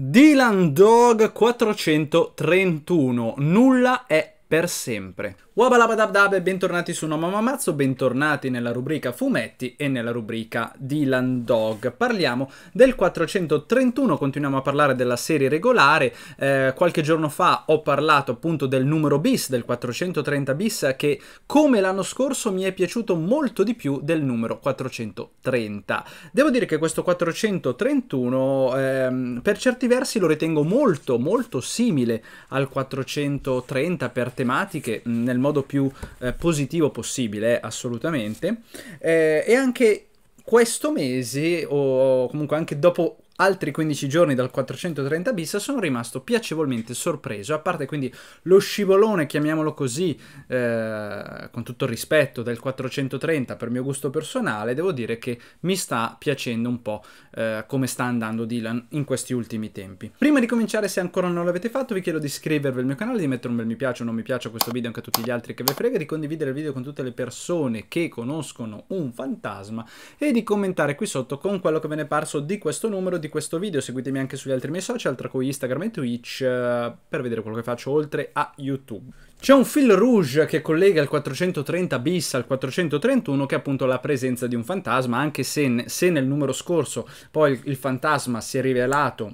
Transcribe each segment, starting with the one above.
Dylan Dog 431, nulla è per sempre. Wabalabadabdab e bentornati su Noma Mamazzo, bentornati nella rubrica fumetti e nella rubrica Dylan Dog. Parliamo del 431, continuiamo a parlare della serie regolare. Eh, qualche giorno fa ho parlato appunto del numero bis, del 430 bis, che come l'anno scorso mi è piaciuto molto di più del numero 430. Devo dire che questo 431 ehm, per certi versi lo ritengo molto molto simile al 430 per tematiche mm, nel modo più eh, positivo possibile, assolutamente. Eh, e anche questo mese, o comunque anche dopo altri 15 giorni dal 430 bis sono rimasto piacevolmente sorpreso, a parte quindi lo scivolone, chiamiamolo così, eh, con tutto il rispetto, del 430 per mio gusto personale, devo dire che mi sta piacendo un po' eh, come sta andando Dylan in questi ultimi tempi. Prima di cominciare, se ancora non l'avete fatto, vi chiedo di iscrivervi al mio canale, di mettere un bel mi piace o non mi piace a questo video, anche a tutti gli altri che vi frega, di condividere il video con tutte le persone che conoscono un fantasma e di commentare qui sotto con quello che ve ne è parso di questo numero, di questo video, seguitemi anche sugli altri miei social, tra cui Instagram e Twitch, eh, per vedere quello che faccio oltre a YouTube. C'è un fil rouge che collega il 430 bis al 431 che è appunto la presenza di un fantasma, anche se, se nel numero scorso poi il, il fantasma si è rivelato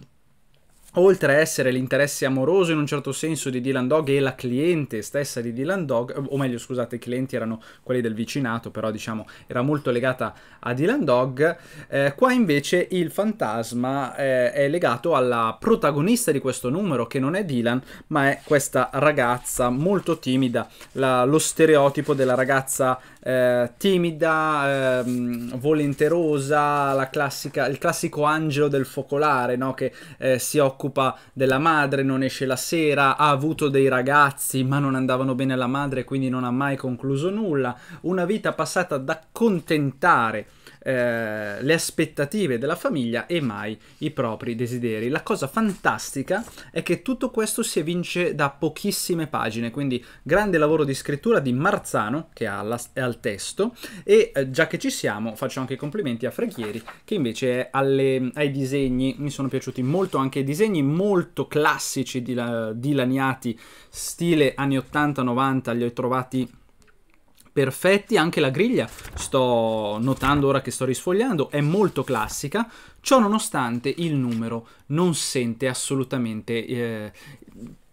oltre a essere l'interesse amoroso in un certo senso di Dylan Dog e la cliente stessa di Dylan Dog, o meglio scusate, i clienti erano quelli del vicinato, però diciamo era molto legata a Dylan Dog, eh, qua invece il fantasma eh, è legato alla protagonista di questo numero, che non è Dylan, ma è questa ragazza molto timida, la, lo stereotipo della ragazza eh, timida, ehm, volenterosa, classica, il classico angelo del focolare, no? che eh, si occupa occupa della madre, non esce la sera, ha avuto dei ragazzi ma non andavano bene alla madre quindi non ha mai concluso nulla, una vita passata ad accontentare eh, le aspettative della famiglia e mai i propri desideri. La cosa fantastica è che tutto questo si evince da pochissime pagine, quindi grande lavoro di scrittura di Marzano che alla, è al testo e eh, già che ci siamo faccio anche i complimenti a Freghieri che invece è alle, ai disegni, mi sono piaciuti molto anche i disegni molto classici di dilaniati stile anni 80-90, li ho trovati perfetti, anche la griglia, sto notando ora che sto risfogliando, è molto classica, ciò nonostante il numero non sente assolutamente... Eh,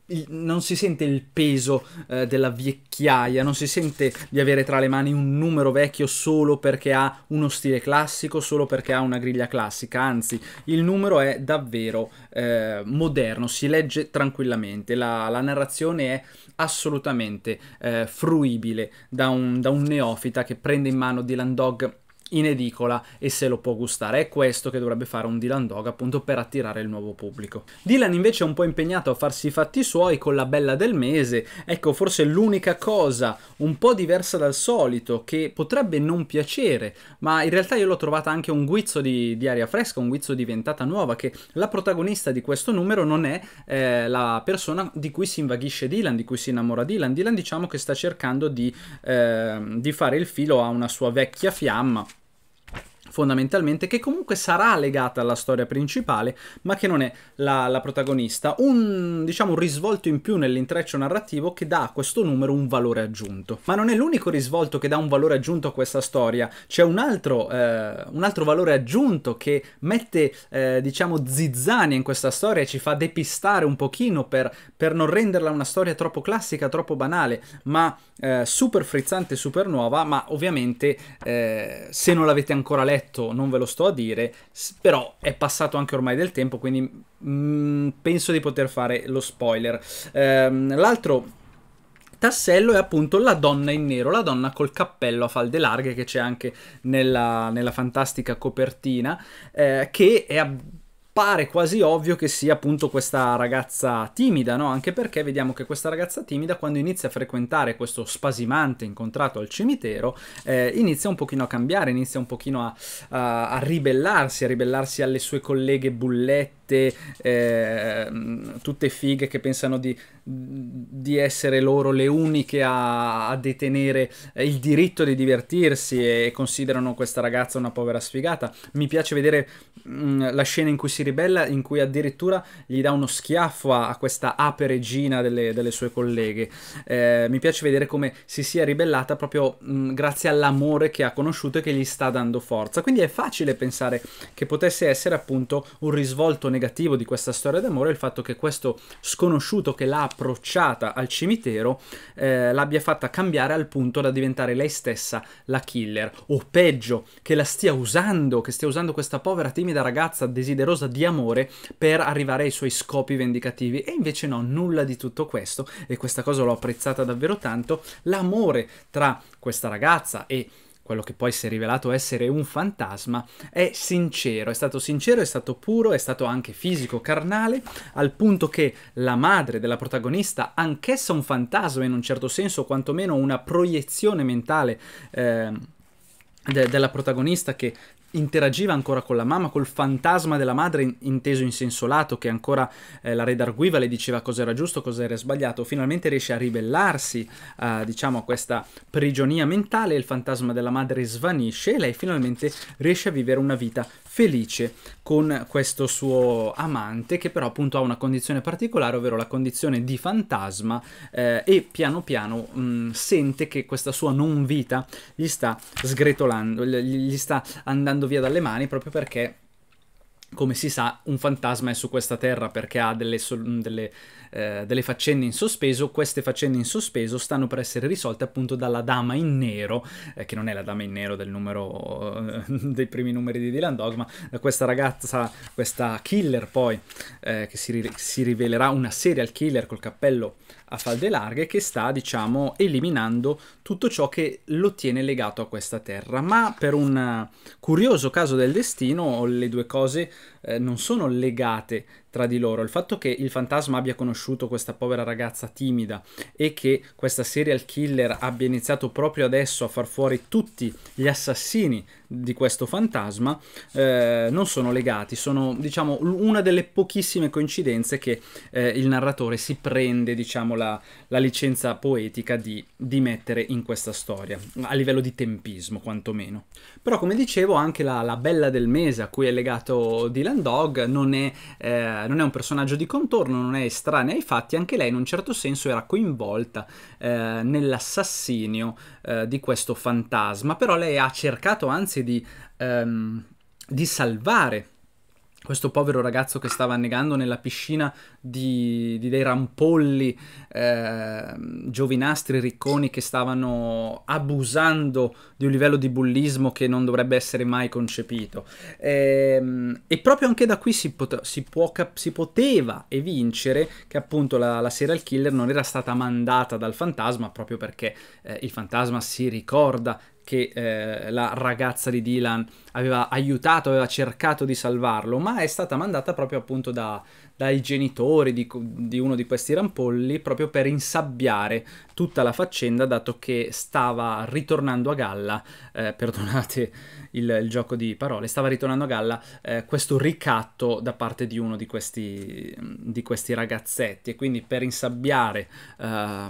il, non si sente il peso eh, della vecchiaia, non si sente di avere tra le mani un numero vecchio solo perché ha uno stile classico, solo perché ha una griglia classica, anzi il numero è davvero eh, moderno, si legge tranquillamente, la, la narrazione è assolutamente eh, fruibile da un, da un neofita che prende in mano Dylan Dog in edicola e se lo può gustare. È questo che dovrebbe fare un Dylan Dog appunto per attirare il nuovo pubblico. Dylan invece è un po' impegnato a farsi i fatti suoi con la bella del mese. Ecco, forse l'unica cosa un po' diversa dal solito che potrebbe non piacere, ma in realtà io l'ho trovata anche un guizzo di, di, aria fresca, un guizzo diventata nuova, che la protagonista di questo numero non è eh, la persona di cui si invaghisce Dylan, di cui si innamora Dylan. Dylan diciamo che sta cercando di, eh, di fare il filo a una sua vecchia fiamma fondamentalmente, che comunque sarà legata alla storia principale, ma che non è la, la protagonista. Un, diciamo, un risvolto in più nell'intreccio narrativo che dà a questo numero un valore aggiunto. Ma non è l'unico risvolto che dà un valore aggiunto a questa storia, c'è un altro, eh, un altro valore aggiunto che mette, eh, diciamo, zizzania in questa storia e ci fa depistare un pochino per, per non renderla una storia troppo classica, troppo banale, ma eh, super frizzante, super nuova, ma ovviamente eh, se non l'avete ancora letta, netto non ve lo sto a dire, però è passato anche ormai del tempo, quindi mh, mm, penso di poter fare lo spoiler. Ehm, l'altro tassello è appunto la donna in nero, la donna col cappello a falde larghe che c'è anche nella, nella fantastica copertina, eh, che è... Ab- pare quasi ovvio che sia appunto questa ragazza timida, no? Anche perché vediamo che questa ragazza timida quando inizia a frequentare questo spasimante incontrato al cimitero, eh, inizia un pochino a cambiare, inizia un pochino a, a, a ribellarsi, a ribellarsi alle sue colleghe bullette tutte, eh, tutte fighe che pensano di, di, essere loro le uniche a, a, detenere eh, il diritto di divertirsi e considerano questa ragazza una povera sfigata. Mi piace vedere mh, mm, la scena in cui si ribella, in cui addirittura gli dà uno schiaffo a, a questa ape regina delle, delle sue colleghe. Eh, mi piace vedere come si sia ribellata proprio mh, mm, grazie all'amore che ha conosciuto e che gli sta dando forza. Quindi è facile pensare che potesse essere appunto un risvolto negativo di questa storia d'amore è il fatto che questo sconosciuto che l'ha approcciata al cimitero eh, l'abbia fatta cambiare al punto da diventare lei stessa la killer, o peggio, che la stia usando, che stia usando questa povera timida ragazza desiderosa di amore per arrivare ai suoi scopi vendicativi. E invece no, nulla di tutto questo, e questa cosa l'ho apprezzata davvero tanto, l'amore tra questa ragazza e quello che poi si è rivelato essere un fantasma, è sincero, è stato sincero, è stato puro, è stato anche fisico, carnale, al punto che la madre della protagonista, anch'essa un fantasma in un certo senso, quantomeno una proiezione mentale, eh, della protagonista che interagiva ancora con la mamma, col fantasma della madre in, inteso in senso lato, che ancora eh, la redarguiva, le diceva cosa era giusto, cosa era sbagliato, finalmente riesce a ribellarsi eh, diciamo, a questa prigionia mentale, il fantasma della madre svanisce e lei finalmente riesce a vivere una vita felice con questo suo amante che però appunto ha una condizione particolare, ovvero la condizione di fantasma eh, e piano piano mh, mm, sente che questa sua non vita gli sta sgretolando, gli sta andando via dalle mani proprio perché come si sa, un fantasma è su questa terra perché ha delle, so- delle, eh, delle, faccende in sospeso. Queste faccende in sospeso stanno per essere risolte appunto dalla dama in nero, eh, che non è la dama in nero del numero eh, dei primi numeri di Dylan Dogma, questa ragazza, questa killer poi, eh, che si, ri- si rivelerà una serial killer col cappello a falde larghe che sta, diciamo, eliminando tutto ciò che lo tiene legato a questa terra. Ma per un curioso caso del destino, le due cose eh, non sono legate tra di loro. Il fatto che il fantasma abbia conosciuto questa povera ragazza timida e che questa serial killer abbia iniziato proprio adesso a far fuori tutti gli assassini di questo fantasma eh, non sono legati, sono diciamo una delle pochissime coincidenze che eh, il narratore si prende diciamo la, la licenza poetica di, di, mettere in questa storia, a livello di tempismo quantomeno. Però come dicevo anche la, la bella del mese a cui è legato Dylan Dog non è... Eh, eh, non è un personaggio di contorno, non è estranea ai fatti, anche lei in un certo senso era coinvolta eh, nell'assassinio eh, di questo fantasma, però lei ha cercato anzi di, ehm, di salvare questo povero ragazzo che stava annegando nella piscina di, di dei rampolli eh, giovinastri ricconi che stavano abusando di un livello di bullismo che non dovrebbe essere mai concepito. E, ehm, e proprio anche da qui si, pot si, può si poteva evincere che appunto la, la, serial killer non era stata mandata dal fantasma proprio perché eh, il fantasma si ricorda che eh, la ragazza di Dylan aveva aiutato, aveva cercato di salvarlo, ma è stata mandata proprio appunto da, dai genitori di, di, uno di questi rampolli proprio per insabbiare tutta la faccenda, dato che stava ritornando a galla, eh, perdonate il, il, gioco di parole, stava ritornando a galla eh, questo ricatto da parte di uno di questi, di questi ragazzetti e quindi per insabbiare eh,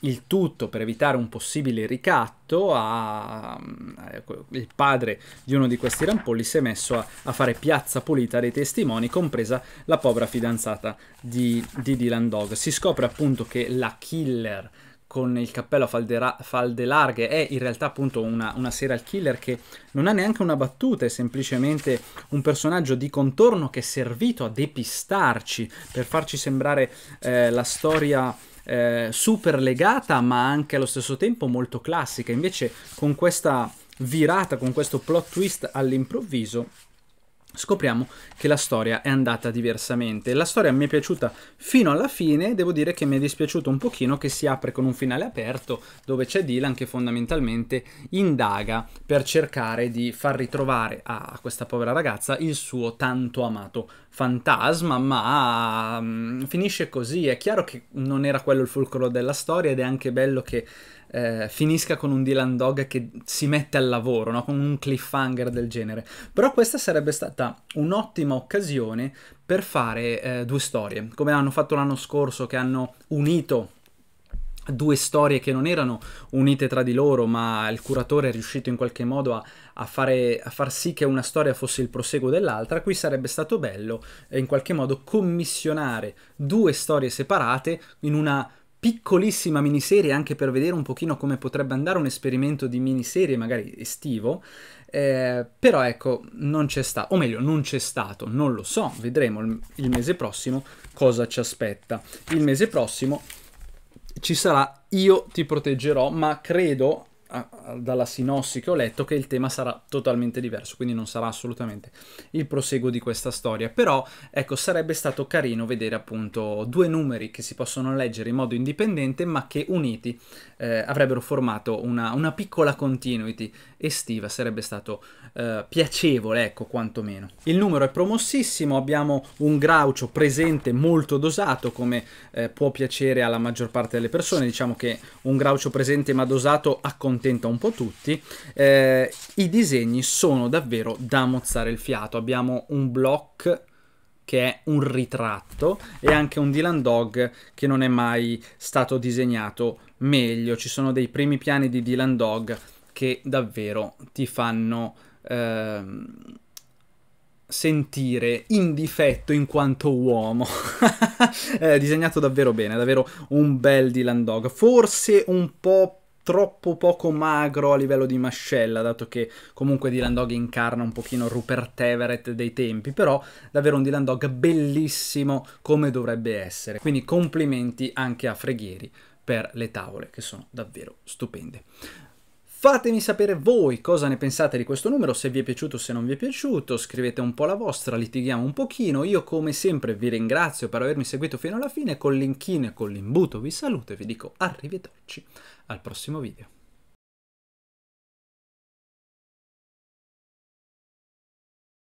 il tutto, per evitare un possibile ricatto, fatto a, mm, il padre di uno di questi rampolli si è messo a, a fare piazza pulita dei testimoni, compresa la povera fidanzata di, di Dylan Dog. Si scopre appunto che la killer con il cappello a falde larghe è in realtà appunto una, una, serial killer che non ha neanche una battuta, è semplicemente un personaggio di contorno che è servito a depistarci per farci sembrare eh, la storia eh, super legata ma anche allo stesso tempo molto classica. Invece con questa virata, con questo plot twist all'improvviso, scopriamo che la storia è andata diversamente. La storia mi è piaciuta fino alla fine, devo dire che mi è dispiaciuto un pochino che si apre con un finale aperto dove c'è Dylan che fondamentalmente indaga per cercare di far ritrovare a questa povera ragazza il suo tanto amato fantasma, ma mm, finisce così. È chiaro che non era quello il fulcro della storia ed è anche bello che eh, finisca con un Dylan Dog che si mette al lavoro, no? con un cliffhanger del genere. Però questa sarebbe stata un'ottima occasione per fare eh, due storie, come hanno fatto l'anno scorso, che hanno unito due storie che non erano unite tra di loro, ma il curatore è riuscito in qualche modo a, a, fare, a far sì che una storia fosse il proseguo dell'altra, qui sarebbe stato bello eh, in qualche modo commissionare due storie separate in una piccolissima miniserie anche per vedere un pochino come potrebbe andare un esperimento di miniserie magari estivo eh, però ecco non c'è stato o meglio non c'è stato non lo so vedremo il, il mese prossimo cosa ci aspetta il mese prossimo ci sarà io ti proteggerò ma credo dalla sinossi che ho letto che il tema sarà totalmente diverso, quindi non sarà assolutamente il proseguo di questa storia. Però, ecco, sarebbe stato carino vedere appunto due numeri che si possono leggere in modo indipendente, ma che uniti eh, avrebbero formato una, una, piccola continuity estiva, sarebbe stato eh, piacevole, ecco, quantomeno. Il numero è promossissimo, abbiamo un Graucio presente molto dosato, come eh, può piacere alla maggior parte delle persone, diciamo che un Graucio presente ma dosato accontenta accontenta un po' tutti, eh, i disegni sono davvero da mozzare il fiato. Abbiamo un block che è un ritratto e anche un Dylan Dog che non è mai stato disegnato meglio. Ci sono dei primi piani di Dylan Dog che davvero ti fanno eh, sentire in difetto in quanto uomo. eh, disegnato davvero bene, davvero un bel Dylan Dog, forse un po' troppo poco magro a livello di mascella, dato che comunque Dylan Dog incarna un pochino Rupert Everett dei tempi, però davvero un Dylan Dog bellissimo come dovrebbe essere. Quindi complimenti anche a Freghieri per le tavole che sono davvero stupende. Fatemi sapere voi cosa ne pensate di questo numero, se vi è piaciuto o se non vi è piaciuto, scrivete un po' la vostra, litighiamo un pochino. Io come sempre vi ringrazio per avermi seguito fino alla fine, con l'inchino e con l'imbuto vi saluto e vi dico arrivederci al prossimo video.